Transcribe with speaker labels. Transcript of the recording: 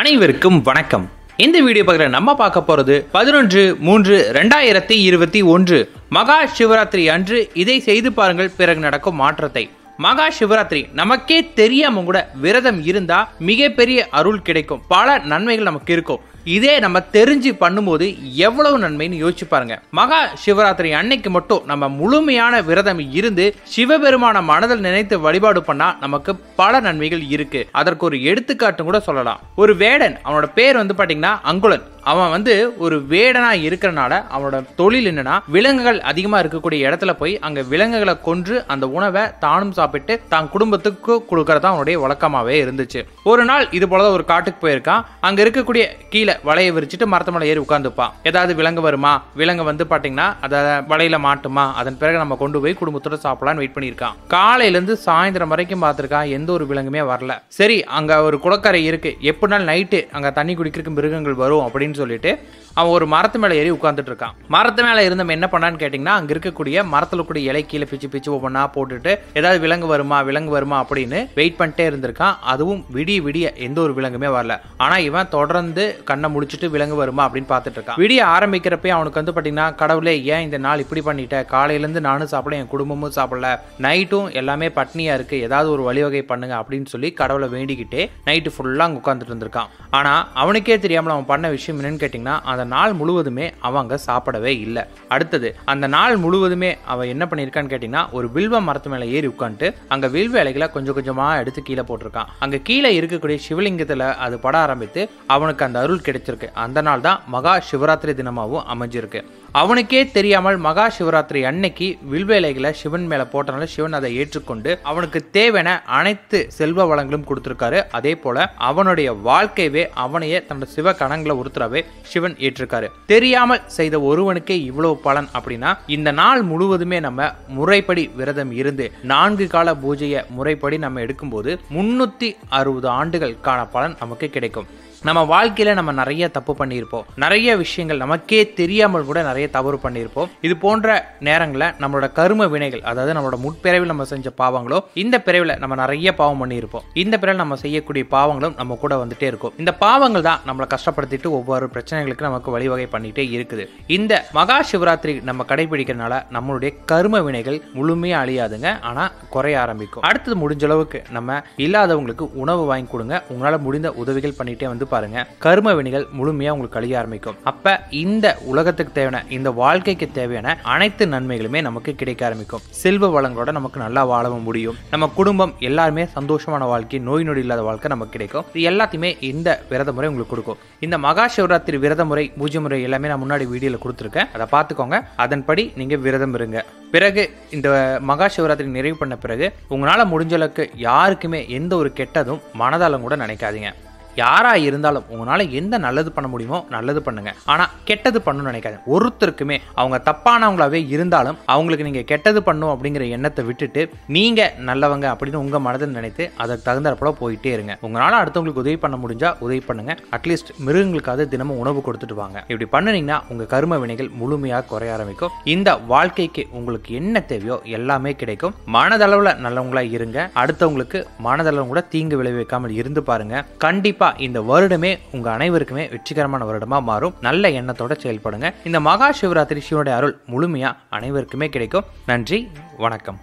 Speaker 1: அனைவருக்கும் வணக்கம் இந்த வீடியோ பக்கத்துல நம்ம பார்க்க போறது பதினொன்று மூன்று ரெண்டாயிரத்தி இருபத்தி ஒன்று மகா சிவராத்திரி அன்று இதை செய்து பாருங்கள் பிறகு நடக்கும் மாற்றத்தை மகா சிவராத்திரி நமக்கே தெரியாம கூட விரதம் இருந்தா மிகப்பெரிய அருள் கிடைக்கும் பல நன்மைகள் நமக்கு இருக்கும் இதே நம்ம தெரிஞ்சு பண்ணும்போது எவ்வளவு நன்மைன்னு யோசிச்சு பாருங்க மகா சிவராத்திரி அன்னைக்கு மட்டும் நம்ம முழுமையான விரதம் இருந்து சிவபெருமான மனதில் நினைத்து வழிபாடு பண்ணா நமக்கு பல நன்மைகள் இருக்கு அதற்கு ஒரு எடுத்துக்காட்டு கூட சொல்லலாம் ஒரு வேடன் அவனோட பேர் வந்து பாத்தீங்கன்னா அங்குலன் அவன் வந்து ஒரு வேடனா இருக்கிறனால அவனோட தொழில் என்னன்னா விலங்குகள் அதிகமா இருக்கக்கூடிய இடத்துல போய் அங்க விலங்குகளை கொன்று அந்த உணவை தானும் சாப்பிட்டு தான் குடும்பத்துக்கு கொடுக்கறதா அவனுடைய வழக்கமாவே இருந்துச்சு ஒரு நாள் இது போலதான் ஒரு காட்டுக்கு போயிருக்கான் அங்க இருக்கக்கூடிய கீழே வலையை விரிச்சிட்டு மரத்து மேலே ஏறி உட்காந்துப்பான் ஏதாவது விலங்கு வருமா விலங்கு வந்து பாத்தீங்கன்னா அதை வலையில மாட்டுமா அதன் பிறகு நம்ம கொண்டு போய் குடும்பத்தோட சாப்பிடலாம் வெயிட் பண்ணியிருக்கான் இருந்து சாயந்தரம் வரைக்கும் பார்த்துருக்கான் எந்த ஒரு விலங்குமே வரல சரி அங்க ஒரு குளக்கரை இருக்கு எப்படினாலும் நைட்டு அங்க தண்ணி குடிக்கிற மிருகங்கள் வரும் அப்படின்னு சொல்லிட்டு அவன் ஒரு மரத்து மேலே ஏறி உட்காந்துட்டு இருக்கான் மரத்து மேலே இருந்தவன் என்ன பண்ணான்னு கேட்டிங்கன்னா அங்கே இருக்கக்கூடிய மரத்தில் கூட இலை கீழே பிச்சு பிச்சு ஒவ்வொன்றா போட்டுட்டு ஏதாவது விலங்கு வருமா விலங்கு வருமா அப்படின்னு வெயிட் பண்ணிட்டே இருந்திருக்கான் அதுவும் விடிய விடிய எந்த ஒரு விலங்குமே வரல ஆனால் இவன் தொடர்ந்து கண் கண்ணை முடிச்சுட்டு விலங்கு வருமா அப்படின்னு பார்த்துட்டு இருக்கான் விடிய ஆரம்பிக்கிறப்பே அவனுக்கு வந்து பார்த்தீங்கன்னா கடவுளே ஏன் இந்த நாள் இப்படி பண்ணிட்டேன் காலையிலேருந்து நானும் சாப்பிட என் குடும்பமும் சாப்பிடல நைட்டும் எல்லாமே பட்னியாக இருக்குது ஏதாவது ஒரு வழிவகை பண்ணுங்க அப்படின்னு சொல்லி கடவுளை வேண்டிக்கிட்டே நைட்டு ஃபுல்லாக அங்கே உட்காந்துட்டு இருந்திருக்கான் ஆனால் அவனுக்கே தெரியாமல் அவன் பண்ண விஷயம் என்னன்னு கேட்டிங்கன்னா அந்த நாள் முழுவதுமே அவன் அங்கே சாப்பிடவே இல்லை அடுத்தது அந்த நாள் முழுவதுமே அவன் என்ன பண்ணியிருக்கான்னு கேட்டிங்கன்னா ஒரு வில்வ மரத்து மேலே ஏறி உட்காந்துட்டு அங்கே வில்வ இலைகளை கொஞ்சம் கொஞ்சமாக எடுத்து கீழே போட்டிருக்கான் அங்கே கீழே இருக்கக்கூடிய சிவலிங்கத்தில் அது பட ஆரம்பித்து அவனுக்கு அந்த அருள் கிடைச்சிருக்கு அந்த நாள் தான் மகா சிவராத்திரி தினமாகவும் அமைஞ்சிருக்கு அவனுக்கே தெரியாமல் மகா சிவராத்திரி அன்னைக்கு வில்வேலைகளை சிவன் மேல போட்டனால சிவன் அதை ஏற்றுக்கொண்டு அவனுக்கு தேவையான அனைத்து செல்வ வளங்களும் கொடுத்திருக்காரு அதே போல அவனுடைய வாழ்க்கையவே அவனையே தன்னோட சிவ கணங்களை ஒருத்தராவே சிவன் ஏற்றிருக்காரு தெரியாமல் செய்த ஒருவனுக்கே இவ்வளவு பலன் அப்படின்னா இந்த நாள் முழுவதுமே நம்ம முறைப்படி விரதம் இருந்து நான்கு கால பூஜையை முறைப்படி நம்ம எடுக்கும்போது முன்னூத்தி அறுபது ஆண்டுகள் பலன் நமக்கு கிடைக்கும் நம்ம வாழ்க்கையில் நம்ம நிறைய தப்பு பண்ணியிருப்போம் நிறைய விஷயங்கள் நமக்கே தெரியாமல் கூட நிறைய தவறு பண்ணியிருப்போம் இது போன்ற நேரங்களில் நம்மளோட கரும வினைகள் அதாவது நம்மளோட முற்பிறவில் நம்ம செஞ்ச பாவங்களோ இந்த பிறவில் நம்ம நிறைய பாவம் பண்ணியிருப்போம் இந்த பிறவில் நம்ம செய்யக்கூடிய பாவங்களும் நம்ம கூட வந்துட்டே இருக்கும் இந்த பாவங்கள் தான் நம்மளை கஷ்டப்படுத்திட்டு ஒவ்வொரு பிரச்சனைகளுக்கு நமக்கு வழிவகை பண்ணிகிட்டே இருக்குது இந்த மகா சிவராத்திரி நம்ம கடைபிடிக்கிறதுனால நம்மளுடைய கரும வினைகள் முழுமையாக அழியாதுங்க ஆனால் குறைய ஆரம்பிக்கும் அடுத்தது முடிஞ்ச அளவுக்கு நம்ம இல்லாதவங்களுக்கு உணவு வாங்கி கொடுங்க உங்களால் முடிந்த உதவிகள் பண்ணிகிட்டே வந்து பாருங்க கரும வினிகள் முழுமையா உங்களுக்கு கழிய ஆரம்பிக்கும் அப்ப இந்த உலகத்துக்கு தேவையான இந்த வாழ்க்கைக்கு தேவையான அனைத்து நன்மைகளுமே நமக்கு கிடைக்க ஆரம்பிக்கும் செல்வ வளங்களோட நமக்கு நல்லா வாழவும் முடியும் நம்ம குடும்பம் எல்லாருமே சந்தோஷமான வாழ்க்கை நோய் நொடி இல்லாத வாழ்க்கை நமக்கு கிடைக்கும் இது எல்லாத்தையுமே இந்த விரத முறை உங்களுக்கு கொடுக்கும் இந்த மகா சிவராத்திரி விரத முறை பூஜை முறை எல்லாமே நான் முன்னாடி வீடியோவில் கொடுத்துருக்கேன் அதை பார்த்துக்கோங்க அதன்படி நீங்க விரதம் இருங்க பிறகு இந்த மகா சிவராத்திரி நிறைவு பண்ண பிறகு உங்களால் முடிஞ்ச அளவுக்கு யாருக்குமே எந்த ஒரு கெட்டதும் மனதாலும் கூட நினைக்காதீங்க யாராக இருந்தாலும் உங்களால் எந்த நல்லது பண்ண முடியுமோ நல்லது பண்ணுங்க ஆனால் கெட்டது பண்ணணும்னு நினைக்காது ஒருத்தருக்குமே அவங்க தப்பானவங்களாவே இருந்தாலும் அவங்களுக்கு நீங்கள் கெட்டது பண்ணும் அப்படிங்கிற எண்ணத்தை விட்டுட்டு நீங்கள் நல்லவங்க அப்படின்னு உங்கள் மனதில் நினைத்து அதற்கு தகுந்தப்பல போயிட்டே இருங்க உங்களால் அடுத்தவங்களுக்கு உதவி பண்ண முடிஞ்சால் உதவி பண்ணுங்க அட்லீஸ்ட் மிருகங்களுக்காவது தினமும் உணவு கொடுத்துட்டு வாங்க இப்படி பண்ணுனீங்கன்னா உங்கள் கரும வினைகள் முழுமையாக குறைய ஆரம்பிக்கும் இந்த வாழ்க்கைக்கு உங்களுக்கு என்ன தேவையோ எல்லாமே கிடைக்கும் மனதளவில் நல்லவங்களாக இருங்க அடுத்தவங்களுக்கு மனதளவு கூட தீங்கு விளைவிக்காமல் இருந்து பாருங்க கண்டிப்பாக கண்டிப்பாக இந்த வருடமே உங்கள் அனைவருக்குமே வெற்றிகரமான வருடமாக மாறும் நல்ல எண்ணத்தோட செயல்படுங்க இந்த மகா சிவராத்திரி சிவனுடைய அருள் முழுமையாக அனைவருக்குமே கிடைக்கும் நன்றி வணக்கம்